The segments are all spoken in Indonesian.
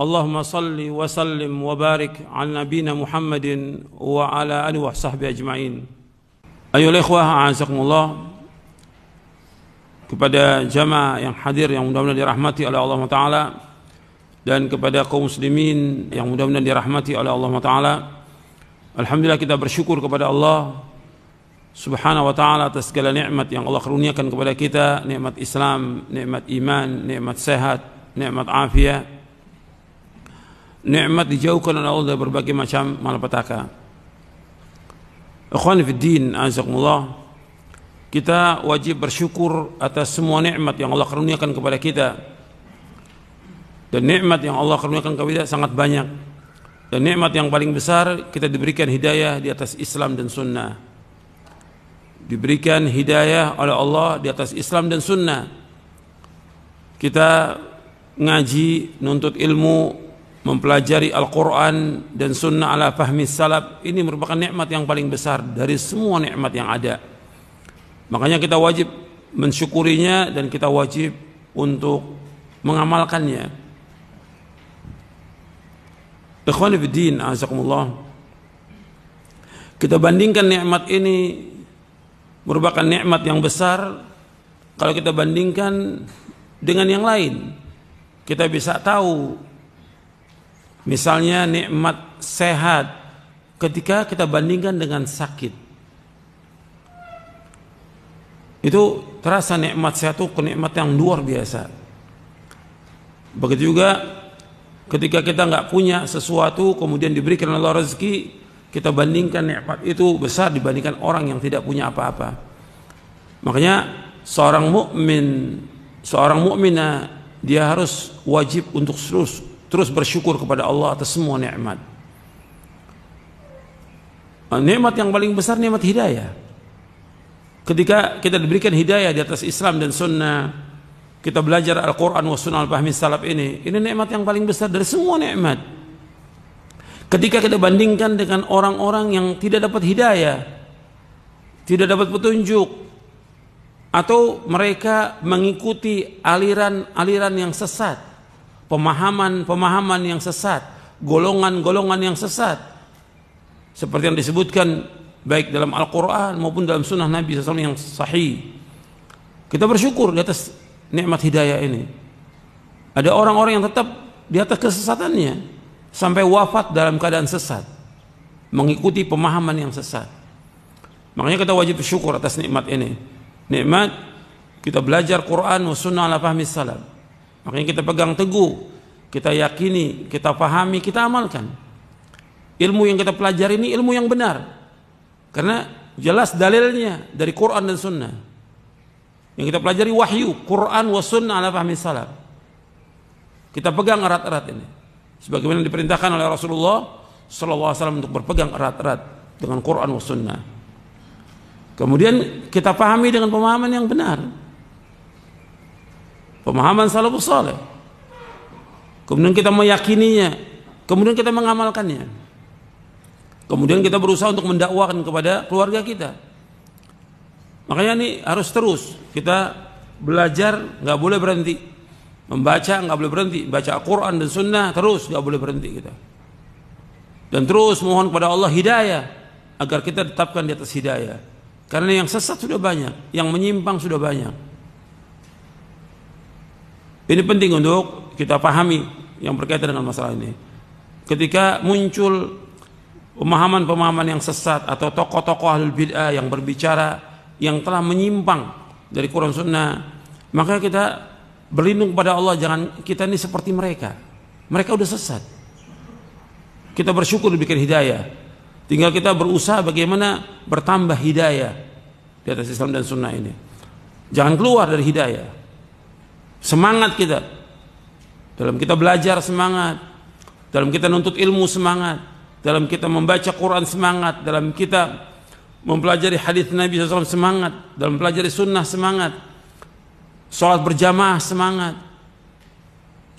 اللهم صل وسلم وبارك على نبينا محمد وعلى آله وصحبه أجمعين أيها الإخوة أعزكم الله kepada jamaah yang hadir yang mudah-mudahan dirahmati oleh Allah Taala dan kepada kaum muslimin yang mudah-mudahan dirahmati oleh Allah Taala. Alhamdulillah kita bersyukur kepada Allah Subhanahu wa taala atas segala nikmat yang Allah karuniakan kepada kita, nikmat Islam, nikmat iman, nikmat sehat, nikmat afiat, nikmat dijauhkan oleh Allah dari berbagai macam malapetaka. fi din, azakumullah, kita wajib bersyukur atas semua nikmat yang Allah karuniakan kepada kita. Dan nikmat yang Allah karuniakan kepada kita sangat banyak. Dan nikmat yang paling besar kita diberikan hidayah di atas Islam dan sunnah. Diberikan hidayah oleh Allah di atas Islam dan sunnah. Kita ngaji, nuntut ilmu, mempelajari Al-Quran dan Sunnah ala fahmi salaf ini merupakan nikmat yang paling besar dari semua nikmat yang ada. Makanya kita wajib mensyukurinya dan kita wajib untuk mengamalkannya. Ikhwan fiddin, azakumullah. Kita bandingkan nikmat ini merupakan nikmat yang besar kalau kita bandingkan dengan yang lain. Kita bisa tahu Misalnya nikmat sehat ketika kita bandingkan dengan sakit. Itu terasa nikmat sehat itu kenikmat yang luar biasa. Begitu juga ketika kita nggak punya sesuatu kemudian diberikan Allah rezeki, kita bandingkan nikmat itu besar dibandingkan orang yang tidak punya apa-apa. Makanya seorang mukmin, seorang mukminah dia harus wajib untuk terus terus bersyukur kepada Allah atas semua nikmat. Ah, nikmat yang paling besar nikmat hidayah. Ketika kita diberikan hidayah di atas Islam dan Sunnah, kita belajar Al-Quran wa al-Fahmi Salaf ini, ini nikmat yang paling besar dari semua nikmat. Ketika kita bandingkan dengan orang-orang yang tidak dapat hidayah, tidak dapat petunjuk, atau mereka mengikuti aliran-aliran yang sesat, pemahaman-pemahaman yang sesat, golongan-golongan yang sesat. Seperti yang disebutkan baik dalam Al-Quran maupun dalam sunnah Nabi SAW yang sahih. Kita bersyukur di atas nikmat hidayah ini. Ada orang-orang yang tetap di atas kesesatannya sampai wafat dalam keadaan sesat, mengikuti pemahaman yang sesat. Makanya kita wajib bersyukur atas nikmat ini. Nikmat kita belajar Quran wa sunnah ala fahmi salam. Makanya kita pegang teguh, kita yakini, kita pahami, kita amalkan. Ilmu yang kita pelajari ini ilmu yang benar. Karena jelas dalilnya dari Quran dan Sunnah. Yang kita pelajari wahyu, Quran wa Sunnah ala fahmi Salat Kita pegang erat-erat ini. Sebagaimana diperintahkan oleh Rasulullah SAW untuk berpegang erat-erat dengan Quran wa Sunnah. Kemudian kita pahami dengan pemahaman yang benar. Pemahaman salafus saleh. Kemudian kita meyakininya, kemudian kita mengamalkannya. Kemudian kita berusaha untuk mendakwakan kepada keluarga kita. Makanya ini harus terus kita belajar, nggak boleh berhenti. Membaca nggak boleh berhenti, baca quran dan Sunnah terus nggak boleh berhenti kita. Dan terus mohon kepada Allah hidayah agar kita tetapkan di atas hidayah. Karena yang sesat sudah banyak, yang menyimpang sudah banyak. Ini penting untuk kita pahami yang berkaitan dengan masalah ini. Ketika muncul pemahaman-pemahaman yang sesat atau tokoh-tokoh ahlul bid'ah yang berbicara yang telah menyimpang dari Quran Sunnah, maka kita berlindung kepada Allah jangan kita ini seperti mereka. Mereka udah sesat. Kita bersyukur diberikan hidayah. Tinggal kita berusaha bagaimana bertambah hidayah di atas Islam dan Sunnah ini. Jangan keluar dari hidayah. Semangat kita. Dalam kita belajar semangat. Dalam kita nuntut ilmu semangat. Dalam kita membaca Quran semangat. Dalam kita mempelajari hadis Nabi SAW semangat. Dalam mempelajari sunnah semangat. Sholat berjamaah semangat.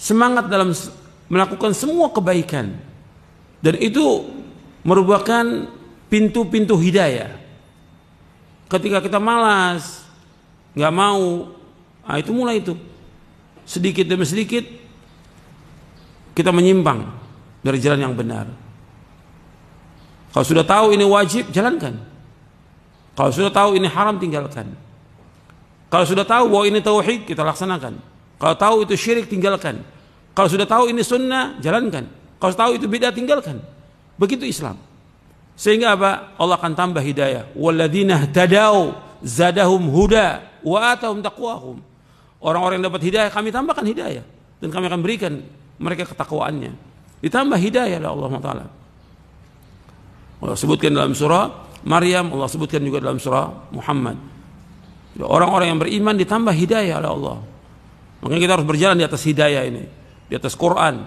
Semangat dalam melakukan semua kebaikan. Dan itu merupakan pintu-pintu hidayah. Ketika kita malas, nggak mau, nah itu mulai itu sedikit demi sedikit kita menyimpang dari jalan yang benar. Kalau sudah tahu ini wajib, jalankan. Kalau sudah tahu ini haram, tinggalkan. Kalau sudah tahu bahwa ini tauhid, kita laksanakan. Kalau tahu itu syirik, tinggalkan. Kalau sudah tahu ini sunnah, jalankan. Kalau tahu itu beda, tinggalkan. Begitu Islam. Sehingga apa? Allah akan tambah hidayah. Walladzina tadau zadahum huda wa atahum taqwahum. Orang-orang yang dapat hidayah kami tambahkan hidayah dan kami akan berikan mereka ketakwaannya. Ditambah hidayah oleh Allah Taala. Allah sebutkan dalam surah Maryam, Allah sebutkan juga dalam surah Muhammad. Orang-orang yang beriman ditambah hidayah oleh Allah. Makanya kita harus berjalan di atas hidayah ini, di atas Quran,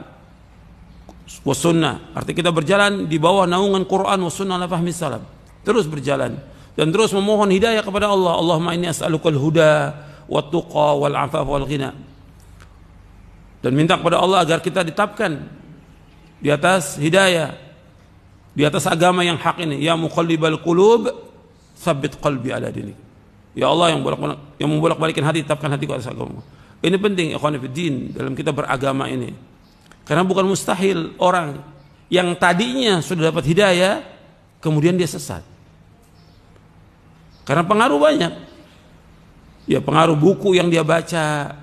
wasunnah. Arti kita berjalan di bawah naungan Quran wasunnah la fahmi salam. Terus berjalan dan terus memohon hidayah kepada Allah. Allah Allahumma ini as'alukal huda watuqa wal afaf wal ghina dan minta kepada Allah agar kita ditapkan di atas hidayah di atas agama yang hak ini ya muqallibal qulub sabit qalbi ala dini ya Allah yang bolak yang membolak balikin hati tetapkan hati kepada agama ini penting ikhwan din dalam kita beragama ini karena bukan mustahil orang yang tadinya sudah dapat hidayah kemudian dia sesat karena pengaruh banyak ya pengaruh buku yang dia baca,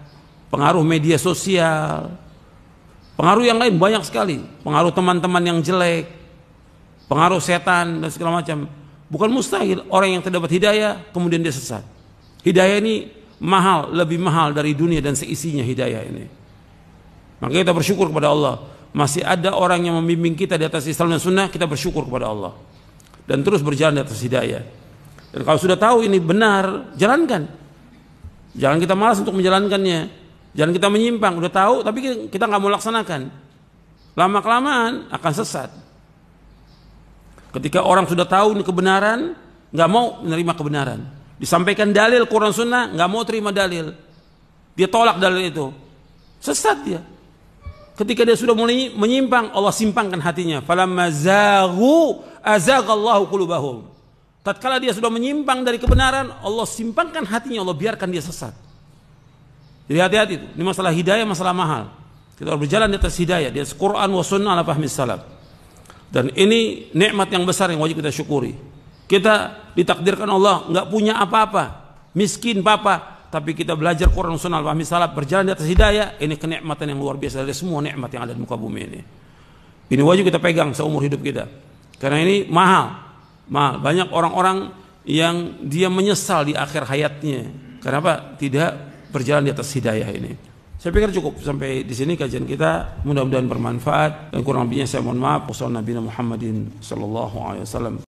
pengaruh media sosial, pengaruh yang lain banyak sekali, pengaruh teman-teman yang jelek, pengaruh setan dan segala macam. Bukan mustahil orang yang terdapat hidayah kemudian dia sesat. Hidayah ini mahal, lebih mahal dari dunia dan seisinya hidayah ini. Maka kita bersyukur kepada Allah. Masih ada orang yang membimbing kita di atas Islam dan Sunnah, kita bersyukur kepada Allah. Dan terus berjalan di atas hidayah. Dan kalau sudah tahu ini benar, jalankan. Jangan kita malas untuk menjalankannya. Jangan kita menyimpang, udah tahu tapi kita nggak mau laksanakan. Lama kelamaan akan sesat. Ketika orang sudah tahu ini kebenaran, nggak mau menerima kebenaran. Disampaikan dalil Quran Sunnah, nggak mau terima dalil. Dia tolak dalil itu. Sesat dia. Ketika dia sudah mulai menyimpang, Allah simpangkan hatinya. Falamazahu zaghu kulubahum. Tatkala dia sudah menyimpang dari kebenaran, Allah simpangkan hatinya, Allah biarkan dia sesat. Jadi hati-hati itu. Ini masalah hidayah, masalah mahal. Kita harus berjalan di atas hidayah, di atas Quran wa sunnah ala fahmi Dan ini nikmat yang besar yang wajib kita syukuri. Kita ditakdirkan Allah nggak punya apa-apa, miskin papa, tapi kita belajar Quran sunnah al fahmi salaf, berjalan di atas hidayah, ini kenikmatan yang luar biasa dari semua nikmat yang ada di muka bumi ini. Ini wajib kita pegang seumur hidup kita. Karena ini mahal, Mal banyak orang-orang yang dia menyesal di akhir hayatnya. Kenapa tidak berjalan di atas hidayah ini? Saya pikir cukup sampai di sini kajian kita. Mudah-mudahan bermanfaat dan kurang lebihnya saya mohon maaf. Wassalamualaikum Muhammadin wabarakatuh.